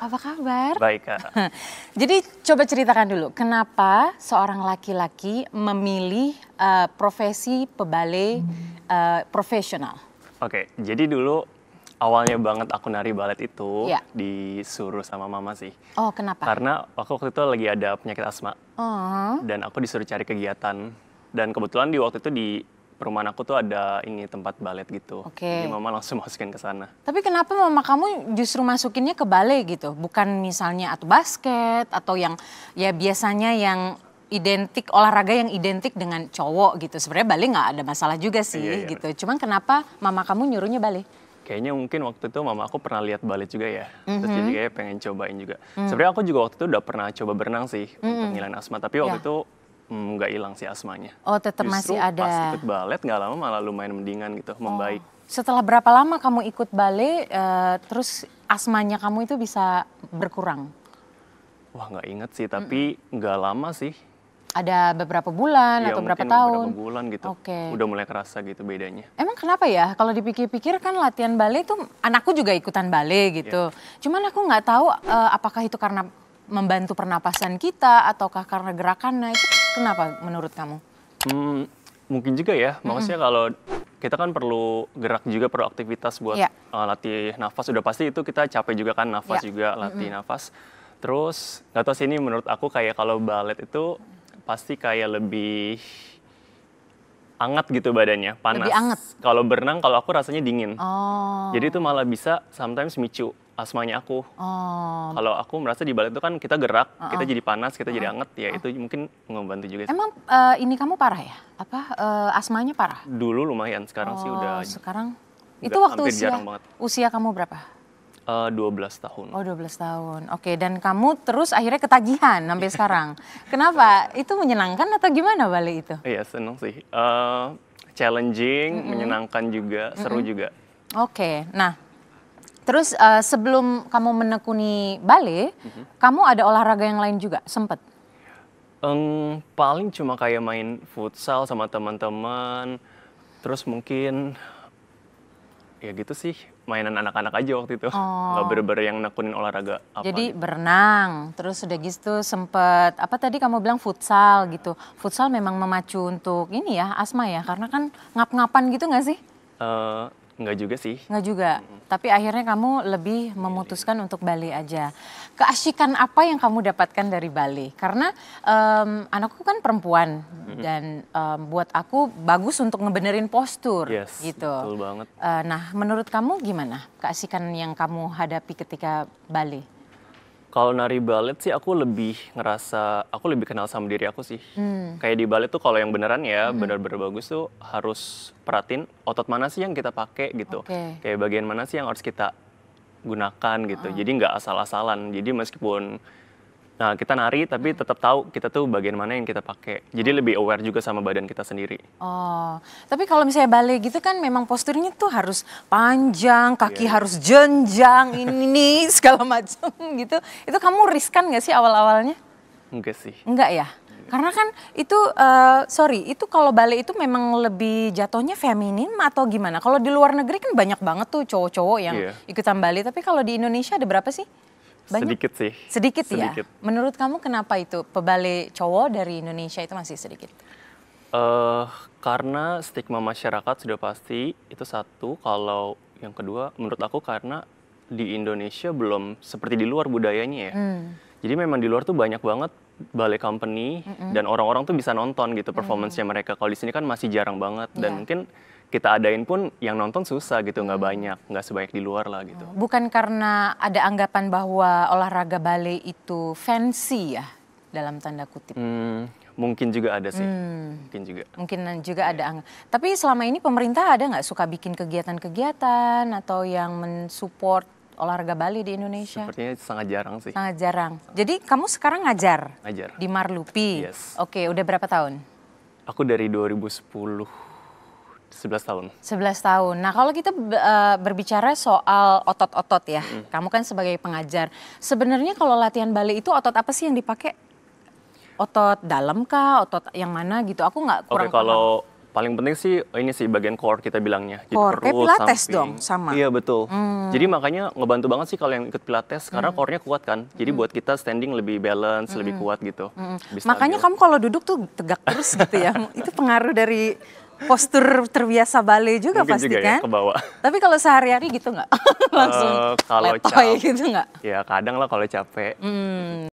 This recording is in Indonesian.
Apa kabar? Baik, Kak. Jadi coba ceritakan dulu, kenapa seorang laki-laki memilih uh, profesi pebale uh, profesional? Oke, jadi dulu awalnya banget aku nari balet itu ya. disuruh sama mama sih. Oh, kenapa? Karena aku waktu itu lagi ada penyakit asma. Uh -huh. Dan aku disuruh cari kegiatan. Dan kebetulan di waktu itu di perumahan aku tuh ada ini tempat balet gitu. Oke. Okay. Jadi mama langsung masukin ke sana. Tapi kenapa mama kamu justru masukinnya ke balet gitu? Bukan misalnya atau basket atau yang ya biasanya yang identik olahraga yang identik dengan cowok gitu. Sebenarnya balet nggak ada masalah juga sih iya, iya, gitu. Cuman kenapa mama kamu nyuruhnya balet? Kayaknya mungkin waktu itu mama aku pernah lihat balet juga ya. Mm -hmm. Terus jadi kayak mhm. pengen cobain juga. Mm. Sebenarnya aku juga waktu itu udah pernah coba berenang sih mm -hmm. untuk mhm. ngilangin asma. Tapi waktu yeah. itu Hmm, nggak hilang si asmanya. Oh, tetap Justru masih ada. Pas ikut balet nggak lama malah lumayan mendingan gitu, oh. membaik. Setelah berapa lama kamu ikut balet, uh, eh, terus asmanya kamu itu bisa berkurang? Wah nggak inget sih, tapi nggak mm lama sih. Ada beberapa bulan ya, atau berapa tahun? beberapa bulan gitu. Oke. Okay. Udah mulai kerasa gitu bedanya. Emang kenapa ya? Kalau dipikir-pikir kan latihan balet itu, anakku juga ikutan balet iya. gitu. Yeah. Cuman aku nggak tahu uh, apakah itu karena membantu pernapasan kita ataukah karena gerakannya itu Kenapa menurut kamu? Hmm, mungkin juga ya. Maksudnya mm -hmm. kalau kita kan perlu gerak juga, perlu aktivitas buat yeah. Iya. uh, latih nafas. Udah pasti itu kita capek juga kan nafas yeah. juga, latih mm -hmm. nafas. Terus nggak tahu sih ini menurut aku kayak kalau balet itu pasti kayak lebih anget gitu badannya, panas. Lebih anget. Kalau berenang kalau aku rasanya dingin. Oh. Jadi itu malah bisa sometimes micu asmanya aku. Oh. Kalau aku merasa di balik itu kan kita gerak, uh -uh. kita uh-uh. jadi panas, kita uh -uh. jadi uh-uh. anget, ya uh -uh. itu mungkin membantu juga. Sih. Emang uh, ini kamu parah ya? Apa uh, asmanya parah? Dulu lumayan, sekarang oh, sih udah. Sekarang itu waktu usia. Jarang banget. Usia kamu berapa? Uh, eh, 12 tahun. Oh, 12 tahun. Oke, dan kamu terus akhirnya ketagihan sampai sekarang. Kenapa? Itu menyenangkan atau gimana balik itu? Iya, senang sih. Uh, challenging, mm -hmm. menyenangkan juga, mm -hmm. seru juga. Oke. Nah, terus uh, sebelum kamu menekuni Bali, mm -hmm. kamu ada olahraga yang lain juga sempet? Um, paling cuma kayak main futsal sama teman-teman. Terus mungkin ya gitu sih mainan anak-anak aja waktu itu. Oh. Gak bener-bener yang nekunin olahraga apa. Jadi gitu. berenang, terus udah gitu sempet, apa tadi kamu bilang futsal gitu. Futsal memang memacu untuk ini ya, asma ya, karena kan ngap-ngapan gitu gak sih? Uh, Enggak juga sih. Enggak juga. Mm -hmm. Tapi akhirnya kamu lebih iya, iya. memutuskan Bali. untuk Bali aja. keasikan apa yang kamu dapatkan dari Bali? Karena um, anakku kan perempuan mm -hmm. dan um, buat aku bagus untuk ngebenerin postur yes, gitu. Betul banget. Uh, nah, menurut kamu gimana keasikan yang kamu hadapi ketika Bali? Kalau nari balet sih aku lebih ngerasa aku lebih kenal sama diri aku sih. Hmm. Kayak di balet tuh kalau yang beneran ya hmm. bener-bener bagus tuh harus perhatiin otot mana sih yang kita pakai gitu. Okay. Kayak bagian mana sih yang harus kita gunakan gitu. Ah. Jadi nggak asal-asalan. Jadi meskipun Nah, kita nari tapi tetap tahu kita tuh bagian mana yang kita pakai. Jadi lebih aware juga sama badan kita sendiri. Oh, tapi kalau misalnya balik gitu kan memang posturnya tuh harus panjang, kaki yeah. harus jenjang, ini nih segala macam gitu. Itu kamu riskan gak sih awal-awalnya? Enggak sih. Enggak ya? Karena kan itu, uh, sorry, itu kalau balik itu memang lebih jatuhnya feminim atau gimana? Kalau di luar negeri kan banyak banget tuh cowok-cowok yang yeah. ikutan balik. Tapi kalau di Indonesia ada berapa sih? Banyak? Sedikit sih. Sedikit, ya? sedikit. ya? Menurut kamu kenapa itu pebalik cowok dari Indonesia itu masih sedikit? Uh, karena stigma masyarakat sudah pasti itu satu. Kalau yang kedua, menurut aku karena di Indonesia belum seperti di luar budayanya ya. Mm. Jadi memang di luar tuh banyak banget balai company mm -hmm. dan orang-orang tuh bisa nonton gitu performancenya mm. mereka. Kalau di sini kan masih jarang banget dan yeah. mungkin kita adain pun yang nonton susah gitu nggak banyak nggak sebanyak di luar lah gitu bukan karena ada anggapan bahwa olahraga ballet itu fancy ya dalam tanda kutip hmm, mungkin juga ada sih hmm. mungkin juga mungkin juga ada angg tapi selama ini pemerintah ada nggak suka bikin kegiatan-kegiatan atau yang mensupport olahraga Bali di Indonesia? Sepertinya sangat jarang sih. Sangat jarang. Jadi kamu sekarang ngajar? Ngajar. Di Marlupi? Yes. Oke, udah berapa tahun? Aku dari 2010 11 tahun. 11 tahun. Nah, kalau kita eh, berbicara soal otot-otot ya. Mm. Kamu kan sebagai pengajar. Sebenarnya kalau latihan balik itu otot apa sih yang dipakai? Otot dalam kah, otot yang mana gitu? Aku nggak kurang Oke, kalau paling penting sih ini sih bagian core kita bilangnya. Jadi core. Perut, eh, pilates samping. dong sama. Iya, betul. Mm. Jadi makanya ngebantu banget sih kalau yang ikut pilates mm. karena hmm. core-nya kuat kan. Jadi mm. buat kita standing lebih balance, mm. lebih hmm. kuat gitu. Mm. Makanya kamu kalau duduk tuh tegak terus gitu ya. itu pengaruh dari postur terbiasa balai juga Mungkin pasti juga ya, kan? Ya, ke bawah. Tapi kalau sehari-hari gitu nggak? Langsung uh, kalau letoy gitu nggak? Ya kadang lah kalau capek. Hmm.